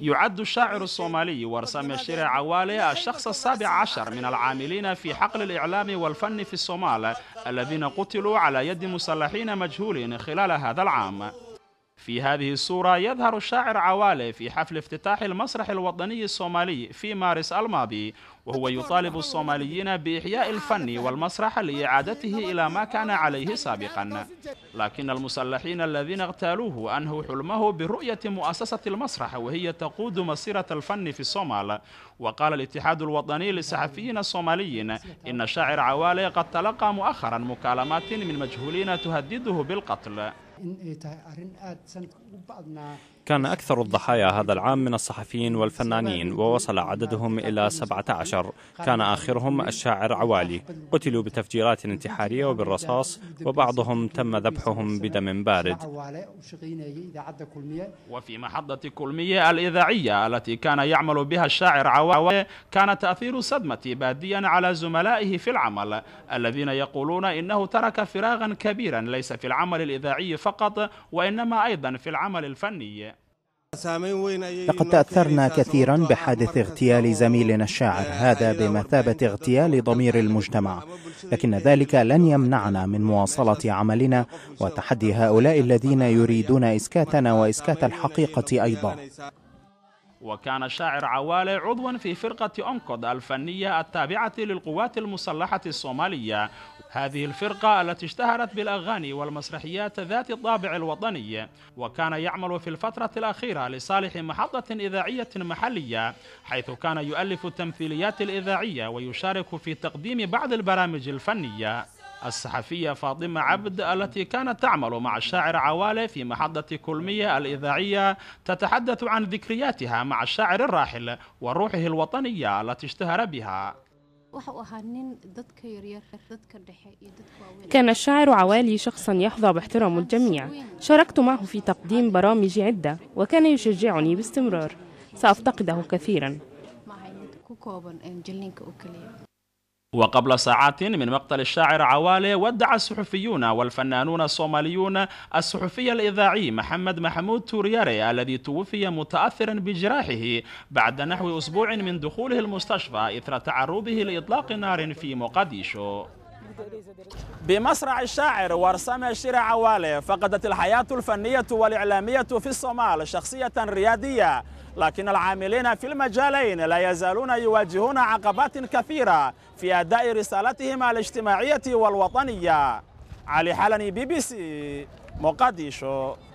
يعد الشاعر الصومالي ورسام الشريع عوالي الشخص السابع عشر من العاملين في حقل الإعلام والفن في الصومال الذين قتلوا على يد مسلحين مجهولين خلال هذا العام في هذه الصورة يظهر الشاعر عوالي في حفل افتتاح المسرح الوطني الصومالي في مارس الماضي وهو يطالب الصوماليين بإحياء آه، الفن والمسرح لإعادته إلى ما كان عليه سابقا لكن المسلحين الذين اغتالوه أنهوا حلمه برؤية مؤسسة المسرح وهي تقود مسيرة الفن في الصومال وقال الاتحاد الوطني للصحفيين الصوماليين إن الشاعر عوالي قد تلقى مؤخرا مكالمات من مجهولين تهدده بالقتل in ay tahay arrin aad sanadka ugu badnaa كان أكثر الضحايا هذا العام من الصحفيين والفنانين ووصل عددهم إلى 17 كان آخرهم الشاعر عوالي قتلوا بتفجيرات انتحارية وبالرصاص وبعضهم تم ذبحهم بدم بارد وفي محطة كلمية الإذاعية التي كان يعمل بها الشاعر عوالي كان تأثير صدمة باديا على زملائه في العمل الذين يقولون إنه ترك فراغا كبيرا ليس في العمل الإذاعي فقط وإنما أيضا في العمل الفني لقد تأثرنا كثيرا بحادث اغتيال زميلنا الشاعر هذا بمثابة اغتيال ضمير المجتمع لكن ذلك لن يمنعنا من مواصلة عملنا وتحدي هؤلاء الذين يريدون إسكاتنا وإسكات الحقيقة أيضا وكان شاعر عوالي عضوا في فرقة أنقض الفنية التابعة للقوات المسلحة الصومالية هذه الفرقة التي اشتهرت بالأغاني والمسرحيات ذات الطابع الوطني وكان يعمل في الفترة الأخيرة لصالح محطة إذاعية محلية حيث كان يؤلف التمثيليات الإذاعية ويشارك في تقديم بعض البرامج الفنية الصحفية فاطمة عبد التي كانت تعمل مع الشاعر عوالي في محطة كلمية الإذاعية تتحدث عن ذكرياتها مع الشاعر الراحل وروحه الوطنية التي اشتهر بها كان الشاعر عوالي شخصا يحظى باحترام الجميع شاركت معه في تقديم برامج عدة وكان يشجعني باستمرار سأفتقده كثيرا وقبل ساعات من مقتل الشاعر عوالي ودع الصحفيون والفنانون الصوماليون الصحفي الإذاعي محمد محمود تورياري الذي توفي متأثرا بجراحه بعد نحو أسبوع من دخوله المستشفى إثر تعرضه لإطلاق نار في مقديشو بمسرع الشاعر ورسام الشير عوالي فقدت الحياة الفنية والإعلامية في الصومال شخصية ريادية لكن العاملين في المجالين لا يزالون يواجهون عقبات كثيرة في أداء رسالتهم الاجتماعية والوطنية علي حلني بي بي سي مقديشو